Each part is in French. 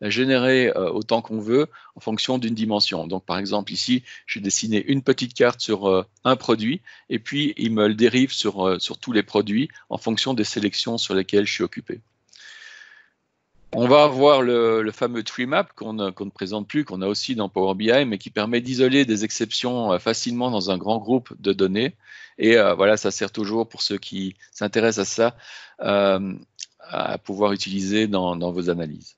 la générer euh, autant qu'on veut en fonction d'une dimension. Donc, par exemple, ici, j'ai dessiné une petite carte sur euh, un produit et puis il me le dérive sur, euh, sur tous les produits en fonction des sélections sur lesquelles je suis occupé. On va avoir le, fameux tree map qu'on ne présente plus, qu'on a aussi dans Power BI, mais qui permet d'isoler des exceptions facilement dans un grand groupe de données. Et voilà, ça sert toujours pour ceux qui s'intéressent à ça à pouvoir utiliser dans vos analyses.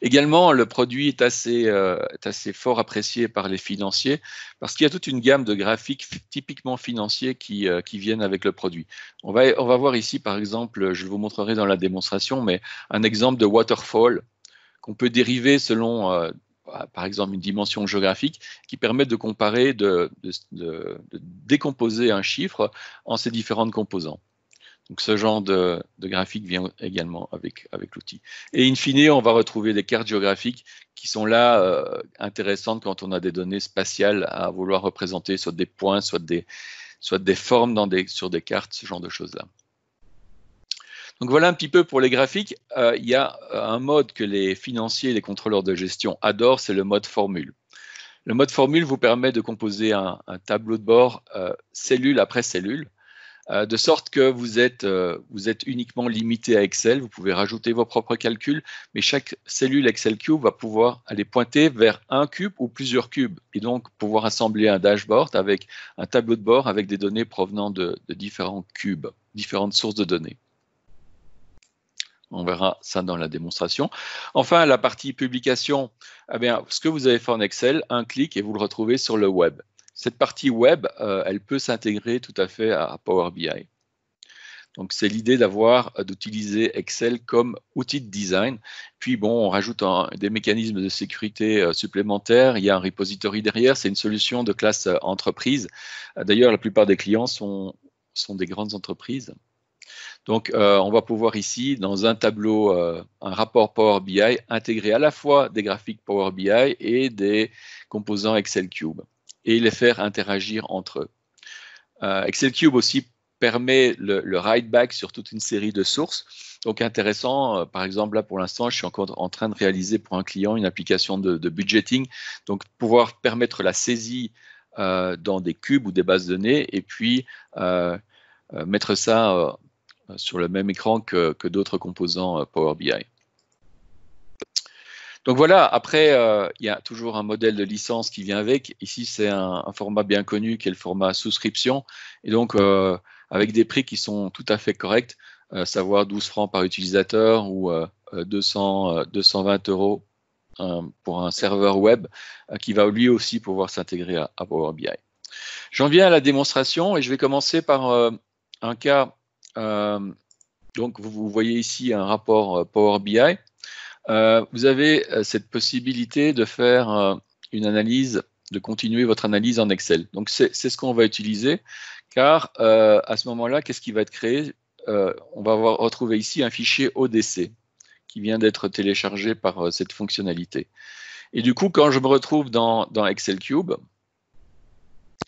Également, le produit euh, est assez, fort apprécié par les financiers parce qu'il y a toute une gamme de graphiques typiquement financiers euh, qui, viennent avec le produit. On va, voir ici, par exemple, je vous montrerai dans la démonstration, mais un exemple de waterfall qu'on peut dériver selon euh, bah, par exemple une dimension géographique qui permet de comparer, de, de, décomposer un chiffre en ses différentes composantes. Donc ce genre de, graphique vient également avec, l'outil. Et in fine, on va retrouver des cartes géographiques qui sont là euh, intéressantes quand on a des données spatiales à vouloir représenter, soit des points, soit des, soit des formes sur des cartes, ce genre de choses-là. Donc voilà un petit peu pour les graphiques. Euh, il y a euh, un mode que les financiers et les contrôleurs de gestion adorent, c'est le mode formule. Le mode formule vous permet de composer un, tableau de bord cellule après cellule euh, de sorte que euh, vous êtes, uniquement limité à Excel. Vous pouvez rajouter vos propres calculs, mais chaque cellule Excel Cube va pouvoir aller pointer vers un cube ou plusieurs cubes et donc pouvoir assembler un dashboard avec un tableau de bord avec des données provenant de, différents cubes, différentes sources de données. On verra ça dans la démonstration. Enfin, la partie publication, eh ce que vous avez fait en Excel, un clic et vous le retrouvez sur le web. Cette partie web, euh, elle peut s'intégrer tout à fait à, Power BI. Donc c'est l'idée d'avoir euh, d'utiliser Excel comme outil de design. Puis bon, on rajoute des mécanismes de sécurité euh, supplémentaires. Il y a un repository derrière. C'est une solution de classe entreprise. D'ailleurs, la plupart des clients sont, des grandes entreprises. Donc, on va pouvoir ici, dans un tableau, un rapport Power BI, intégrer à la fois des graphiques Power BI et des composants Excel Cube et les faire interagir entre eux. Euh, Excel Cube aussi permet le, le write back sur toute une série de sources. Donc intéressant, euh, par exemple là pour l'instant je suis encore en train de réaliser pour un client une application de, budgeting, donc pouvoir permettre la saisie euh, dans des cubes ou des bases de données et puis mettre ça sur le même écran que d'autres composants Power BI. Donc voilà, après, euh, il y a toujours un modèle de licence qui vient avec. Ici, c'est un, format bien connu qui est le format souscription. Et donc, euh, avec des prix qui sont tout à fait corrects, à euh, savoir 12 francs par utilisateur ou 200, 220 euros pour un serveur web qui va lui aussi pouvoir s'intégrer à, Power BI. J'en viens à la démonstration et je vais commencer par un cas. donc, vous voyez ici un rapport Power BI euh, vous avez euh, cette possibilité de faire euh, une analyse, de continuer votre analyse en Excel. Donc c'est ce qu'on va utiliser, car à ce moment-là, qu'est-ce qui va être créé On va avoir, retrouver ici un fichier ODC qui vient d'être téléchargé par cette fonctionnalité. Et du coup, quand je me retrouve dans, dans Excel Cube,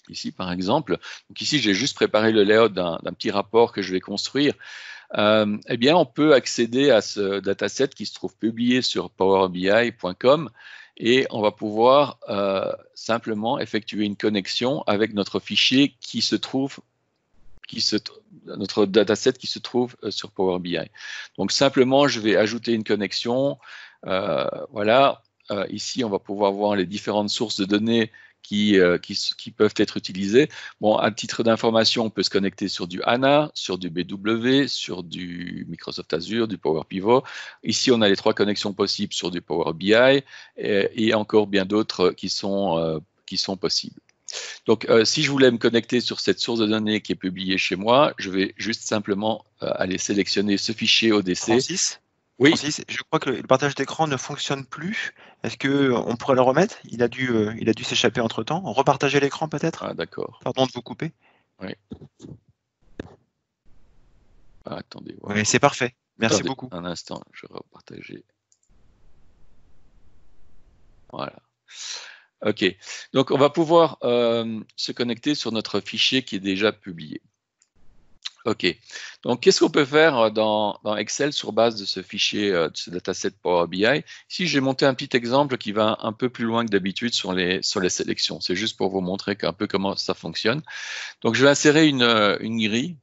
ici par exemple, donc ici j'ai juste préparé le layout d'un petit rapport que je vais construire. Euh, eh bien, on peut accéder à ce dataset qui se trouve publié sur powerbi.com et on va pouvoir euh, simplement effectuer une connexion avec notre fichier qui se trouve notre dataset qui se trouve euh, sur Power BI. Donc simplement, je vais ajouter une connexion. voilà, ici, on va pouvoir voir les différentes sources de données euh, qui, peuvent être utilisés. Bon, à titre d'information, on peut se connecter sur du HANA, sur du BW, sur du Microsoft Azure, du Power Pivot. Ici, on a les trois connexions possibles sur du Power BI et, encore bien d'autres qui, sont euh, qui sont possibles. Donc, euh, si je voulais me connecter sur cette source de données qui est publiée chez moi, je vais juste simplement aller sélectionner ce fichier ODC. oui. je crois que le partage d'écran ne fonctionne plus. Est-ce qu'on euh, pourrait le remettre Il a dû, euh, il a dû s'échapper entre temps. Repartager l'écran peut-être Ah d'accord. Pardon de vous couper. Oui. Ah, attendez. Oui, c'est parfait. Merci beaucoup. Un instant, je vais repartager. Voilà. OK. Donc, on va pouvoir euh, se connecter sur notre fichier qui est déjà publié. OK. Donc, qu'est-ce qu'on peut faire euh, dans, Excel sur base de ce fichier, euh, de ce dataset Power BI Ici, j'ai monté un petit exemple qui va un peu plus loin que d'habitude sur les, sur les sélections. C'est juste pour vous montrer un peu comment ça fonctionne. Donc, je vais insérer une, euh, une grille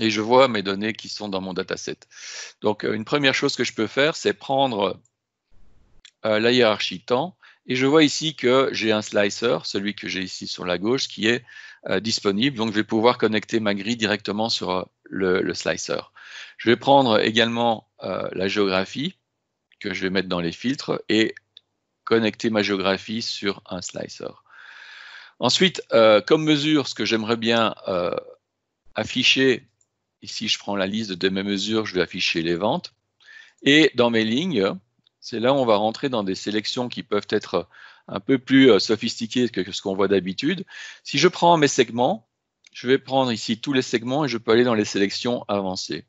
et je vois mes données qui sont dans mon dataset. Donc, une première chose que je peux faire, c'est prendre la hiérarchie temps et je vois ici que j'ai un slicer, celui que j'ai ici sur la gauche, qui est euh, disponible. Donc, je vais pouvoir connecter ma grille directement sur euh, le, slicer. Je vais prendre également euh, la géographie que je vais mettre dans les filtres et connecter ma géographie sur un slicer. Ensuite, comme mesure, ce que j'aimerais bien afficher, ici je prends la liste de mes mesures, je vais afficher les ventes. Et dans mes lignes, c'est là où on va rentrer dans des sélections qui peuvent être un peu plus euh, sophistiquées que ce qu'on voit d'habitude. Si je prends mes segments, je vais prendre ici tous les segments et je peux aller dans les sélections avancées.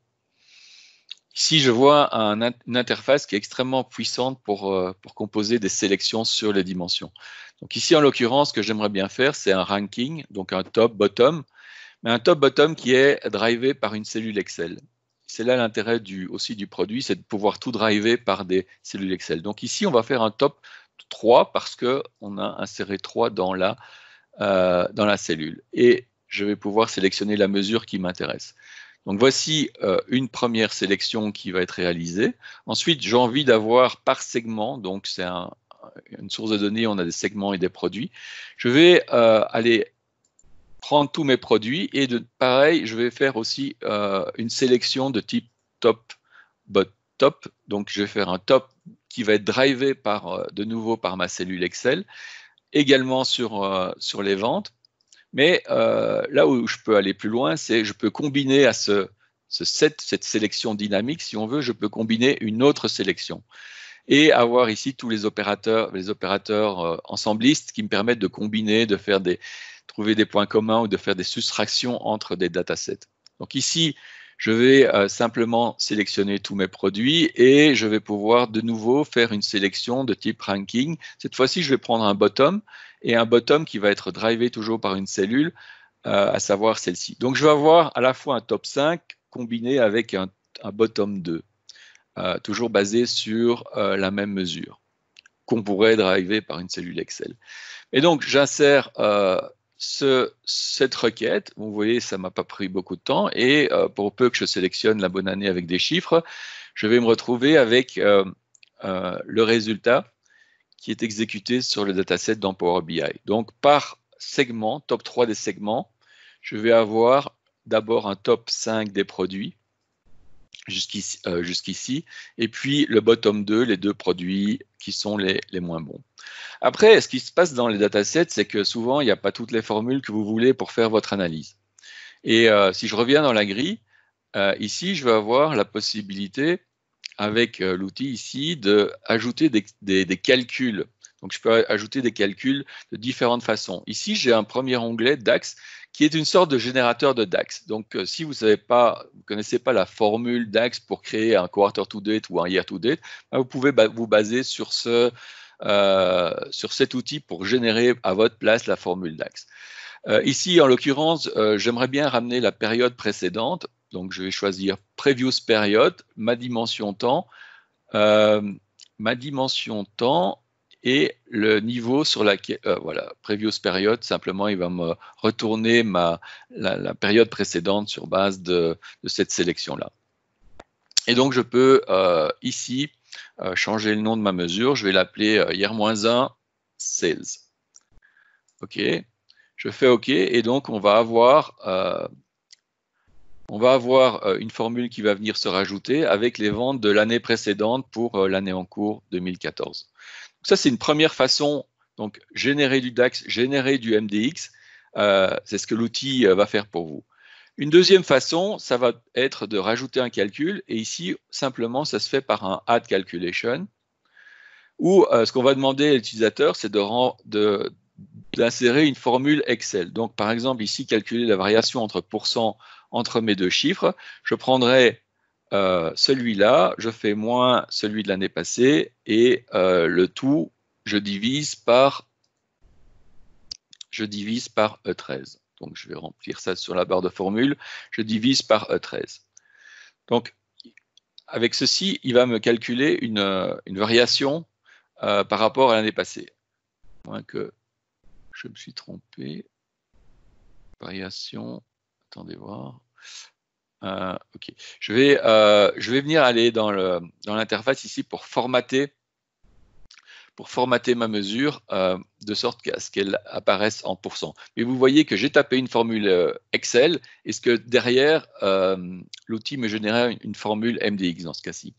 Ici, je vois une interface qui est extrêmement puissante pour, euh, pour, composer des sélections sur les dimensions. Donc ici, en l'occurrence, ce que j'aimerais bien faire, c'est un ranking, donc un top-bottom, mais un top-bottom qui est drivé par une cellule Excel c'est là l'intérêt du, aussi du produit, c'est de pouvoir tout driver par des cellules Excel. Donc ici, on va faire un top 3 parce qu'on a inséré 3 dans la, euh, dans la cellule. Et je vais pouvoir sélectionner la mesure qui m'intéresse. Donc voici euh, une première sélection qui va être réalisée. Ensuite, j'ai envie d'avoir par segment, donc c'est une source de données, on a des segments et des produits. Je vais euh, aller prendre tous mes produits et de pareil, je vais faire aussi euh, une sélection de type top, bot top. Donc je vais faire un top qui va être drivé par, euh, de nouveau par ma cellule Excel, également sur, euh, sur les ventes. Mais là où je peux aller plus loin, c'est je peux combiner à ce, ce set, cette sélection dynamique, si on veut, je peux combiner une autre sélection et avoir ici tous les opérateurs, les opérateurs ensemblistes qui me permettent de combiner, de faire des, trouver des points communs ou de faire des soustractions entre des datasets. Donc ici, je vais euh, simplement sélectionner tous mes produits et je vais pouvoir de nouveau faire une sélection de type ranking. Cette fois-ci, je vais prendre un bottom et un bottom qui va être drivé toujours par une cellule, euh, à savoir celle-ci. Donc je vais avoir à la fois un top 5 combiné avec un, bottom 2, euh, toujours basé sur la même mesure qu'on pourrait driver par une cellule Excel. Et donc, j'insère cette requête, vous voyez, ça m'a pas pris beaucoup de temps, et euh, pour peu que je sélectionne la bonne année avec des chiffres, je vais me retrouver avec euh, euh, le résultat qui est exécuté sur le dataset dans Power BI. Donc, par segment, top 3 des segments, je vais avoir d'abord un top 5 des produits, euh, jusqu'ici. Et puis le bottom 2, les deux produits qui sont les, moins bons. Après, ce qui se passe dans les datasets, c'est que souvent, il n'y a pas toutes les formules que vous voulez pour faire votre analyse. Et euh, si je reviens dans la grille, euh, ici, je vais avoir la possibilité, avec l'outil ici, d'ajouter des, des calculs donc, je peux ajouter des calculs de différentes façons. Ici, j'ai un premier onglet DAX qui est une sorte de générateur de DAX. Donc, euh, si vous ne connaissez pas la formule DAX pour créer un quarter to date ou un year to date, bah, vous pouvez vous baser euh, sur, cet outil pour générer à votre place la formule DAX. Euh, ici, en l'occurrence, j'aimerais bien ramener la période précédente. Donc, je vais choisir Previous Period, ma dimension temps. ma dimension temps, et le niveau sur laquelle, euh, voilà, previous période, simplement, il va me retourner la, période précédente sur base de, cette sélection-là. Et donc, je peux euh, ici euh, changer le nom de ma mesure. Je vais l'appeler hier-1 sales. OK. Je fais OK. Et donc, on va avoir une formule qui va venir se rajouter avec les ventes de l'année précédente pour l'année en cours 2014 ça, c'est une première façon. Donc, générer du DAX, générer du MDX, euh, c'est ce que l'outil euh, va faire pour vous. Une deuxième façon, ça va être de rajouter un calcul. Et ici, simplement, ça se fait par un add calculation. où euh, ce qu'on va demander à l'utilisateur, c'est d'insérer une formule Excel. Donc, par exemple, ici, calculer la variation entre entre mes deux chiffres. Je prendrai euh, celui-là, je fais moins celui de l'année passée, et euh, le tout, je divise par je divise par E13. Donc je vais remplir ça sur la barre de formule, je divise par E13. Donc avec ceci, il va me calculer une, variation euh, par rapport à l'année passée. Moins que je me suis trompé. Variation, attendez voir. Euh, ok. Euh, je vais, venir aller dans l'interface ici pour formater, pour formater ma mesure euh, de sorte qu'à ce qu'elle apparaisse en pourcent. Mais vous voyez que j'ai tapé une formule Excel et ce que derrière, l'outil me générait une formule MDX dans ce cas-ci.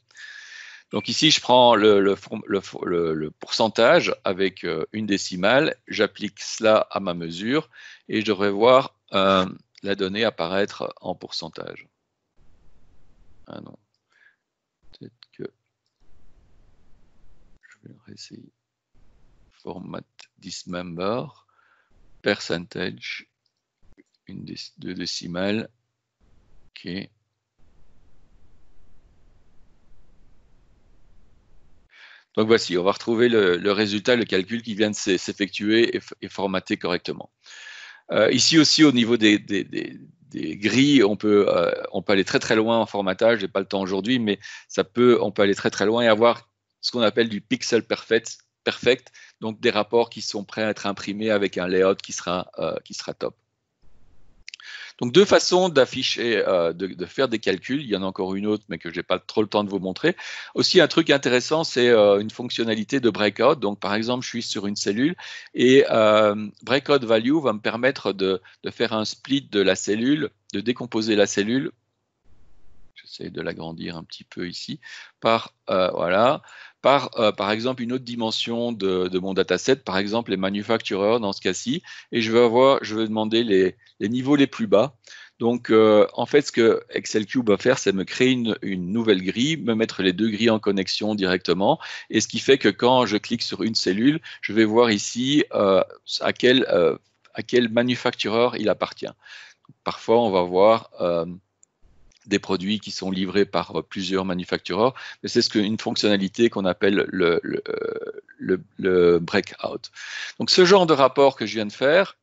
Donc ici, je prends le, le pourcentage avec une décimale, j'applique cela à ma mesure et je devrais voir la donnée apparaître en pourcentage. Ah non. Peut-être que je vais réessayer. Format dismember, percentage, une déc deux décimales. OK. Donc voici, on va retrouver le, résultat, le calcul qui vient de s'effectuer et, formater formaté correctement. Euh, ici aussi, au niveau des, des des grilles, on peut, euh, on peut aller très très loin en formatage, n'ai pas le temps aujourd'hui, mais ça peut, on peut aller très très loin et avoir ce qu'on appelle du pixel perfect, donc des rapports qui sont prêts à être imprimés avec un layout qui sera, euh, qui sera top. Donc deux façons d'afficher, euh, de, faire des calculs. Il y en a encore une autre, mais que je n'ai pas trop le temps de vous montrer. Aussi un truc intéressant, c'est euh, une fonctionnalité de breakout. Donc par exemple, je suis sur une cellule et euh, breakout value va me permettre de faire un split de la cellule, de décomposer la cellule j'essaie de l'agrandir un petit peu ici, par, euh, voilà, euh, par, exemple, une autre dimension de, mon dataset, par exemple les manufacturers dans ce cas-ci, et je vais, avoir, je vais demander les, niveaux les plus bas. Donc, euh, en fait, ce que Excel Cube va faire, c'est me créer une, nouvelle grille, me mettre les deux grilles en connexion directement. Et ce qui fait que quand je clique sur une cellule, je vais voir ici à, quel, à quel manufactureur il appartient. Parfois, on va voir des produits qui sont livrés par euh, plusieurs manufacturers Mais c'est ce une fonctionnalité qu'on appelle euh, le, le, breakout. Donc ce genre de rapport que je viens de faire,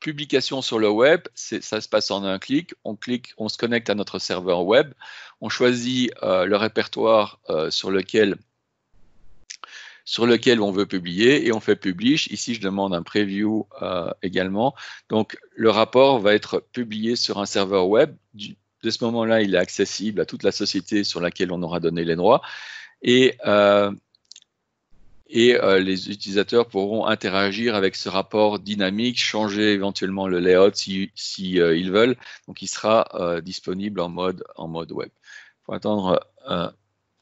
publication sur le web, ça se passe en un clic. On clique, on se connecte à notre serveur web, on choisit euh, le répertoire sur lequel sur lequel on veut publier et on fait publish. Ici, je demande un preview également. Donc, le rapport va être publié sur un serveur web du, de ce moment-là, il est accessible à toute la société sur laquelle on aura donné les droits. Et, euh, euh, les utilisateurs pourront interagir avec ce rapport dynamique, changer éventuellement le layout si, euh, veulent. Donc, il sera disponible en mode, en mode web. Il faut attendre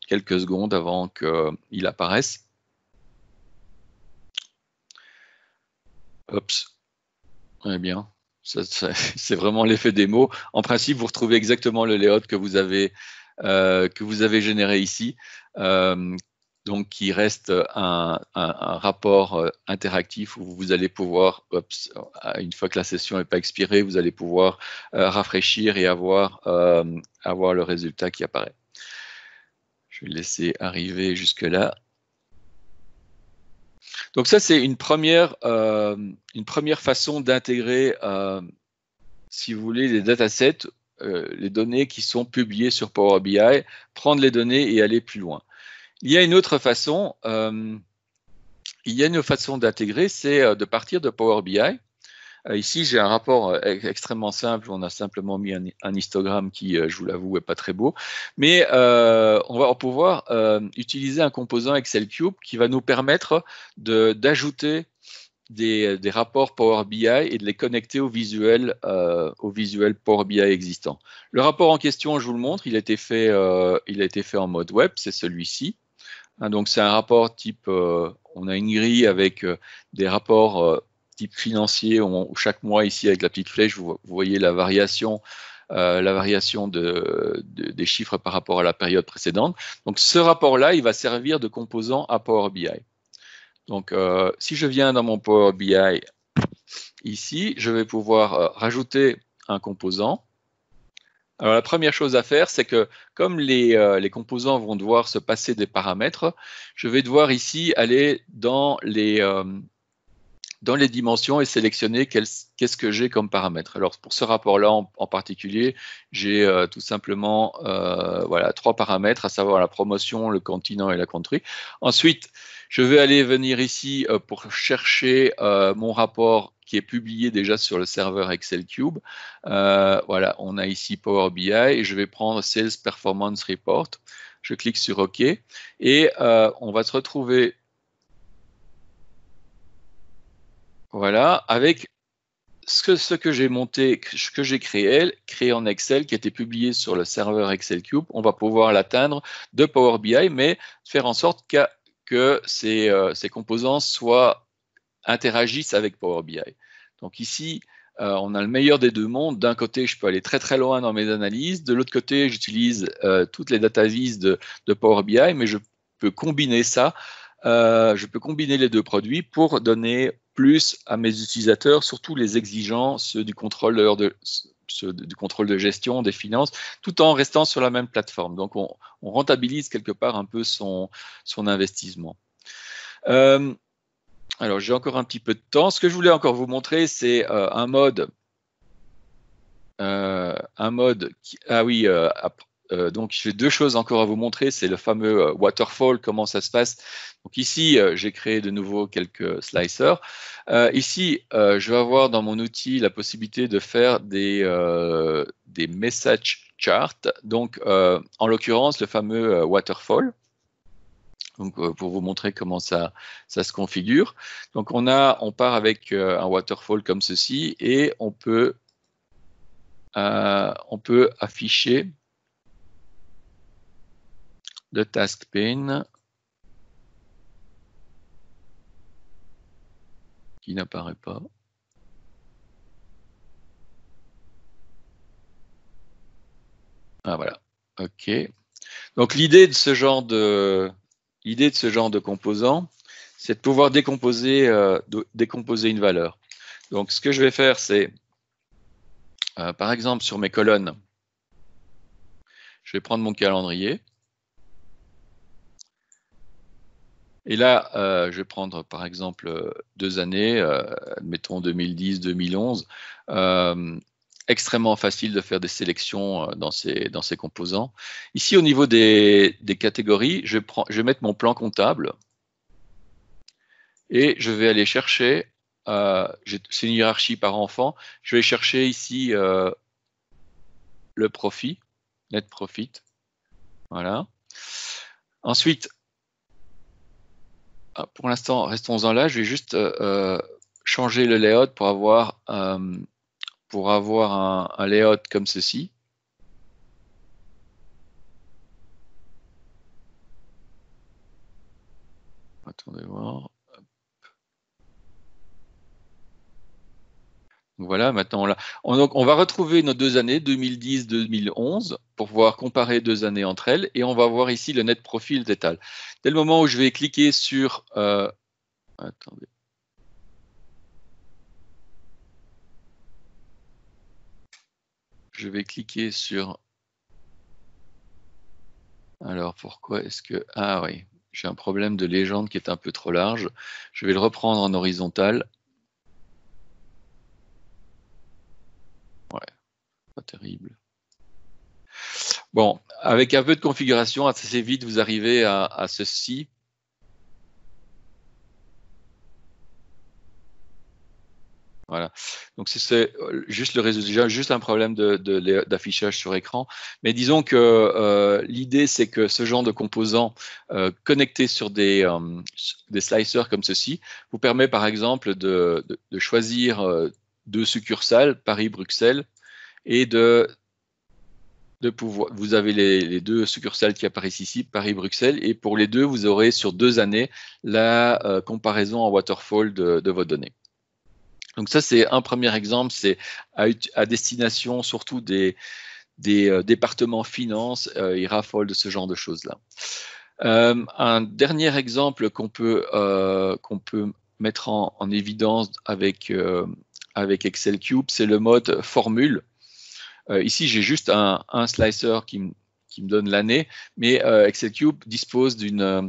quelques secondes avant qu'il apparaisse. Oups. Eh bien. C'est vraiment l'effet des mots. En principe, vous retrouvez exactement le layout que vous avez, euh, que vous avez généré ici. Euh, donc, qui reste un, un, rapport euh, interactif où vous allez pouvoir, une fois que la session n'est pas expirée, vous allez pouvoir rafraîchir et avoir, avoir le résultat qui apparaît. Je vais laisser arriver jusque-là. Donc ça, c'est une première, euh, une première façon d'intégrer, euh, si vous voulez, les datasets, euh, les données qui sont publiées sur Power BI, prendre les données et aller plus loin. Il y a une autre façon, il y a une façon d'intégrer, c'est de partir de Power BI euh, ici, j'ai un rapport euh, extrêmement simple. On a simplement mis un, histogramme qui, euh, je vous l'avoue, n'est pas très beau. Mais on va pouvoir utiliser un composant Excel Cube qui va nous permettre d'ajouter des, des, rapports Power BI et de les connecter au visuel, au Power BI existant. Le rapport en question, je vous le montre, il a été fait, il a été fait en mode web, c'est celui-ci. Hein, donc c'est un rapport type, on a une grille avec des rapports financier, on, chaque mois ici avec la petite flèche, vous, voyez la variation euh, la variation de, des chiffres par rapport à la période précédente. Donc ce rapport-là, il va servir de composant à Power BI. Donc euh, si je viens dans mon Power BI ici, je vais pouvoir euh, rajouter un composant. Alors la première chose à faire, c'est que comme les, les, composants vont devoir se passer des paramètres, je vais devoir ici aller dans les, dans les dimensions et sélectionner qu'est-ce que j'ai comme paramètre. Alors pour ce rapport-là en, particulier, j'ai euh, tout simplement euh, voilà, trois paramètres, à savoir la promotion, le continent et la country. Ensuite, je vais aller venir ici euh, pour chercher mon rapport qui est publié déjà sur le serveur Excel Cube. voilà, on a ici Power BI et je vais prendre Sales Performance Report. Je clique sur OK et on va se retrouver Voilà, avec ce que, j'ai monté, ce que j'ai créé, créé en Excel, qui a été publié sur le serveur Excel Cube, on va pouvoir l'atteindre de Power BI, mais faire en sorte que euh, ces, composants soient interagissent avec Power BI. Donc ici, euh, on a le meilleur des deux mondes. D'un côté, je peux aller très très loin dans mes analyses. De l'autre côté, j'utilise euh, toutes les data de, de, Power BI, mais je peux combiner ça. je peux combiner les deux produits pour donner plus à mes utilisateurs, surtout les exigeants, ceux du contrôle de gestion, des finances, tout en restant sur la même plateforme. Donc, on, rentabilise quelque part un peu son, investissement. Euh, alors, j'ai encore un petit peu de temps. Ce que je voulais encore vous montrer, c'est euh, un mode. Euh, un mode qui, ah oui, après, euh, donc j'ai deux choses encore à vous montrer, c'est le fameux euh, waterfall, comment ça se passe. Donc ici, euh, j'ai créé de nouveau quelques slicers. ici, je vais avoir dans mon outil la possibilité de faire des, message charts, donc en l'occurrence le fameux waterfall. Donc, pour vous montrer comment ça, ça se configure. Donc on, a, on part avec un waterfall comme ceci et on peut, on peut afficher de Task Pane qui n'apparaît pas. Ah voilà, ok. Donc l'idée de ce genre de l'idée de ce genre de composant, c'est de pouvoir décomposer, euh, décomposer une valeur. Donc ce que je vais faire, c'est euh, par exemple sur mes colonnes, je vais prendre mon calendrier. Et là, euh, je vais prendre par exemple euh, deux années, mettons euh, admettons 2010-2011, extrêmement facile de faire des sélections dans ces, dans composants. Ici, au niveau des, catégories, je, prends, je vais mettre mon plan comptable et je vais aller chercher, c'est une hiérarchie par enfant, je vais chercher ici le profit, net profit, voilà. Ensuite, ah, pour l'instant, restons-en là. Je vais juste euh, euh, changer le layout pour avoir, euh, pour avoir un, un, layout comme ceci. Attendez voir. Voilà, maintenant, là, on, on, va retrouver nos deux années, 2010-2011, pour pouvoir comparer deux années entre elles, et on va voir ici le net profil d'étal. Dès le moment où je vais cliquer sur... Euh, attendez. Je vais cliquer sur... Alors, pourquoi est-ce que... Ah oui, j'ai un problème de légende qui est un peu trop large. Je vais le reprendre en horizontal. terrible. Bon, avec un peu de configuration, assez vite, vous arrivez à, ceci. Voilà. Donc c'est euh, juste le résultat, juste un problème d'affichage de, d'affichage sur écran. Mais disons que euh, l'idée c'est que ce genre de composants euh, connectés sur des, des, slicers comme ceci vous permet par exemple de, de choisir deux succursales, Paris-Bruxelles, et de, pouvoir. Vous avez les, deux succursales qui apparaissent ici, Paris-Bruxelles, et pour les deux, vous aurez sur deux années la euh, comparaison en waterfall de, vos données. Donc ça, c'est un premier exemple, c'est à, destination surtout des, euh, départements finance, euh, ils ce genre de choses-là. Euh, un dernier exemple qu'on peut, qu'on peut mettre en, en évidence avec, avec Excel Cube, c'est le mode formule. Euh, ici, j'ai juste un, slicer qui, me, donne l'année, mais Excel euh, Excelcube dispose euh,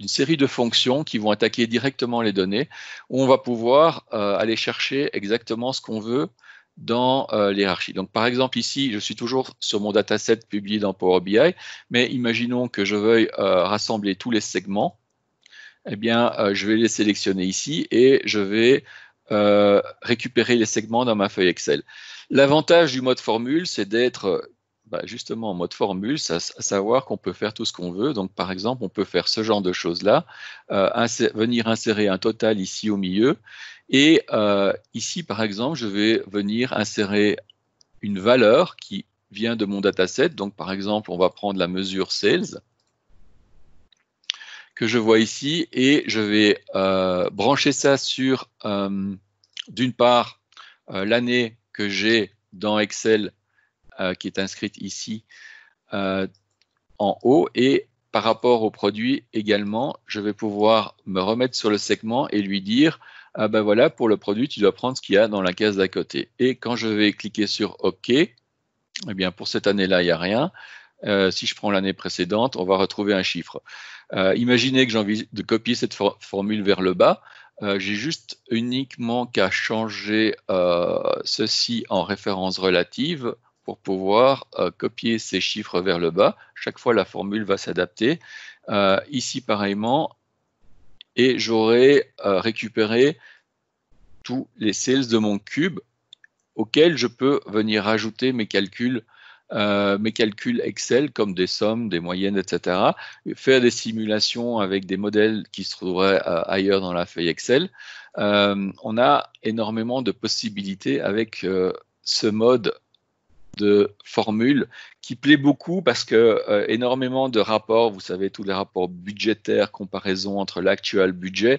d'une série de fonctions qui vont attaquer directement les données. Où on va pouvoir aller chercher exactement ce qu'on veut dans l'hierarchie. Donc, par exemple, ici, je suis toujours sur mon dataset publié dans Power BI, mais imaginons que je veuille rassembler tous les segments. Eh bien, je vais les sélectionner ici et je vais récupérer les segments dans ma feuille Excel. L'avantage du mode formule, c'est d'être euh, bah, justement en mode formule, à savoir qu'on peut faire tout ce qu'on veut. Donc, par exemple, on peut faire ce genre de choses-là, euh, venir insérer un total ici au milieu. Et euh, ici, par exemple, je vais venir insérer une valeur qui vient de mon dataset. Donc, par exemple, on va prendre la mesure sales que je vois ici et je vais brancher ça sur, d'une part, l'année que j'ai dans Excel euh, qui est inscrite ici euh, en haut et par rapport au produit également, je vais pouvoir me remettre sur le segment et lui dire ah ben voilà pour le produit tu dois prendre ce qu'il y a dans la case d'à côté. Et quand je vais cliquer sur OK, eh bien pour cette année-là il n'y a rien. Euh, si je prends l'année précédente, on va retrouver un chiffre. imaginez que j'ai envie de copier cette formule vers le bas. Euh, j'ai juste uniquement qu'à changer euh, ceci en référence relative pour pouvoir euh, copier ces chiffres vers le bas. Chaque fois, la formule va s'adapter. ici, pareillement, et j'aurai récupéré tous les sales de mon cube auxquels je peux venir ajouter mes calculs euh, mes calculs Excel comme des sommes, des moyennes, etc. Faire des simulations avec des modèles qui se trouveraient euh, ailleurs dans la feuille Excel. Euh, on a énormément de possibilités avec ce mode de formule qui plaît beaucoup parce que énormément de rapports, vous savez, tous les rapports budgétaires, comparaison entre l'actuel budget,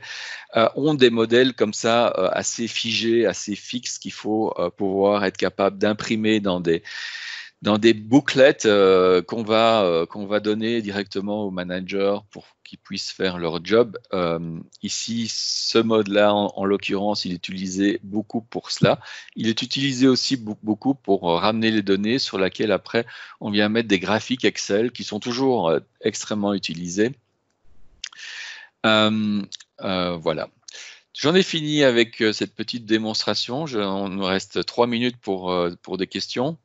ont des modèles comme ça assez figés, assez fixes qu'il faut pouvoir être capable d'imprimer dans des, dans des bouclettes euh, qu'on va, euh, qu'on va donner directement aux managers pour qu'ils puissent faire leur job. Euh, ici, ce mode-là, en, l'occurrence, il est utilisé beaucoup pour cela. Il est utilisé aussi beaucoup pour ramener les données sur lesquelles après on vient mettre des graphiques Excel qui sont toujours extrêmement utilisés. voilà. J'en ai fini avec cette petite démonstration. Je, on nous reste trois minutes pour, pour des questions.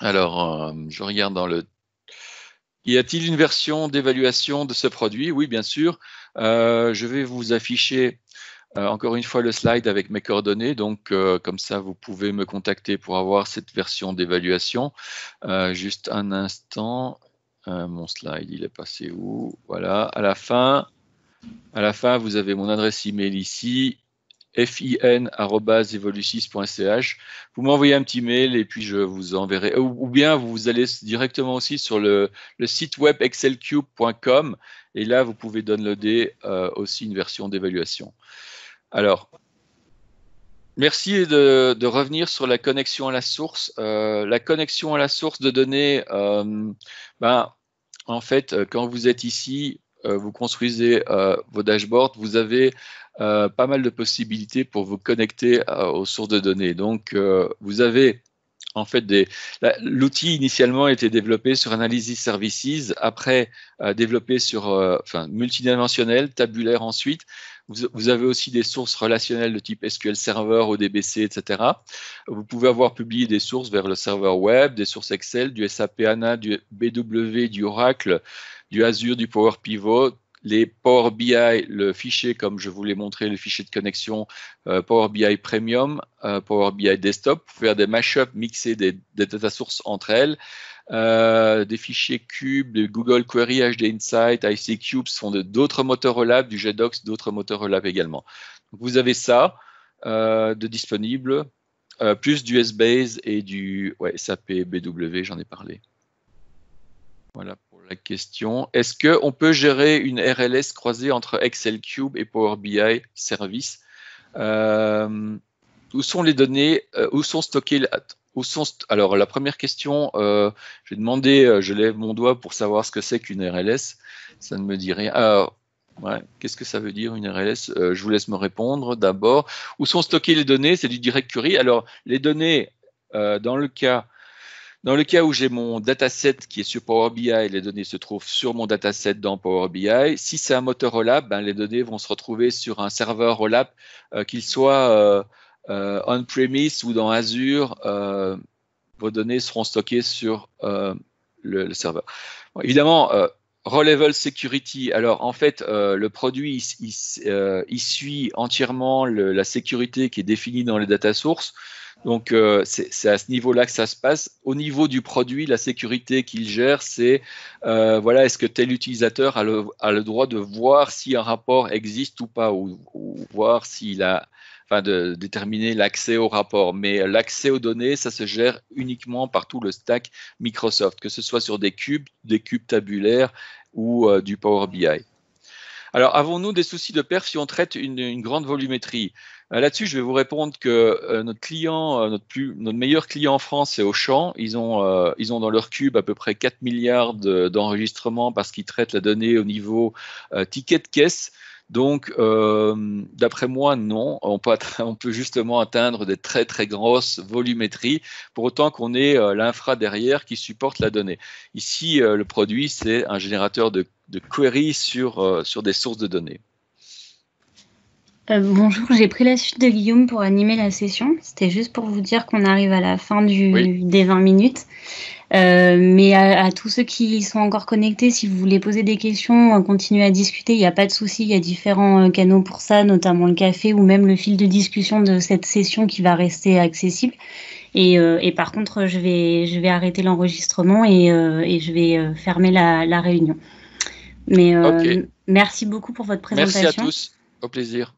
Alors, euh, je regarde dans le. Y a-t-il une version d'évaluation de ce produit Oui, bien sûr. Euh, je vais vous afficher euh, encore une fois le slide avec mes coordonnées. Donc, comme ça, vous pouvez me contacter pour avoir cette version d'évaluation. juste un instant. mon slide, il est passé où Voilà, à la fin. À la fin, vous avez mon adresse email ici fin.evolucis.ch. Vous m'envoyez un petit mail et puis je vous enverrai. Ou, bien vous allez directement aussi sur le, site web excelcube.com et là vous pouvez downloader euh, aussi une version d'évaluation. Alors, merci de, revenir sur la connexion à la source. Euh, la connexion à la source de données, euh, ben, en fait, quand vous êtes ici, vous construisez vos dashboards, vous avez euh, pas mal de possibilités pour vous connecter euh, aux sources de données. Donc, euh, vous avez en fait des. L'outil initialement a été développé sur Analysis Services, après développé sur, enfin, multidimensionnel, tabulaire ensuite. Vous, avez aussi des sources relationnelles de type SQL Server, ODBC, etc. Vous pouvez avoir publié des sources vers le serveur web, des sources Excel, du SAP HANA, du BW, du Oracle, du Azure, du Power Pivot, les Power BI, le fichier, comme je vous l'ai montré, le fichier de connexion euh, Power BI Premium, euh, Power BI Desktop, pour faire des mashups, mixer des, des data sources entre elles. Euh, des fichiers Cube, Google Query, HD Insight, IC Cubes font d'autres moteurs relaps, du JDocs, d'autres moteurs relaps également. vous avez ça de disponible, plus du SBase et du SAP BW, j'en ai parlé. Voilà la question. Est-ce qu'on peut gérer une RLS croisée entre Excel Cube et Power BI Service euh, Où sont les données euh, Où sont stockées où sont Alors, la première question, euh, j'ai demandé, euh, je lève mon doigt pour savoir ce que c'est qu'une RLS. Ça ne me dit rien. Alors, Ouais. Qu'est-ce que ça veut dire une RLS Je vous laisse me répondre d'abord. Où sont stockées les données C'est du direct query. Alors, les données, dans le cas dans le cas où j'ai mon dataset qui est sur Power BI, les données se trouvent sur mon dataset dans Power BI. Si c'est un moteur OLAP, ben, les données vont se retrouver sur un serveur OLAP, euh, qu'il soit euh, euh, on-premise ou dans Azure. vos données seront stockées sur le, serveur. évidemment, Relevel Security, alors en fait, euh, le produit, il, euh, suit entièrement la sécurité qui est définie dans les data sources. Donc, euh, c'est à ce niveau-là que ça se passe. Au niveau du produit, la sécurité qu'il gère, c'est voilà, est-ce que tel utilisateur a le, droit de voir si un rapport existe ou pas, ou voir s'il a enfin de déterminer l'accès au rapport. Mais euh, l'accès aux données, ça se gère uniquement par tout le stack Microsoft, que ce soit sur des cubes, des cubes tabulaires ou euh, du Power BI. Alors, avons-nous des soucis de perf si on traite une, grande volumétrie euh, Là-dessus, je vais vous répondre que notre client, notre, meilleur client en France, c'est Auchan. Ils ont, ils ont dans leur cube à peu près 4 milliards d'enregistrements parce qu'ils traitent la donnée au niveau ticket de caisse. Donc, euh, d'après moi, non. On peut, justement atteindre des très très grosses volumétries, pour autant qu'on ait euh, l'infra derrière qui supporte la donnée. Ici, euh, le produit, c'est un générateur de, queries sur, sur des sources de données. bonjour, j'ai pris la suite de Guillaume pour animer la session. C'était juste pour vous dire qu'on arrive à la fin des 20 minutes. Euh, mais à, tous ceux qui sont encore connectés, si vous voulez poser des questions, euh, continuez à discuter, il n'y a pas de souci, il y a différents euh, canaux pour ça, notamment le café ou même le fil de discussion de cette session qui va rester accessible. Et, et par contre, je vais, je vais arrêter l'enregistrement et, et, je vais fermer la, la réunion. Mais merci beaucoup pour votre présentation. Merci à tous. Au plaisir.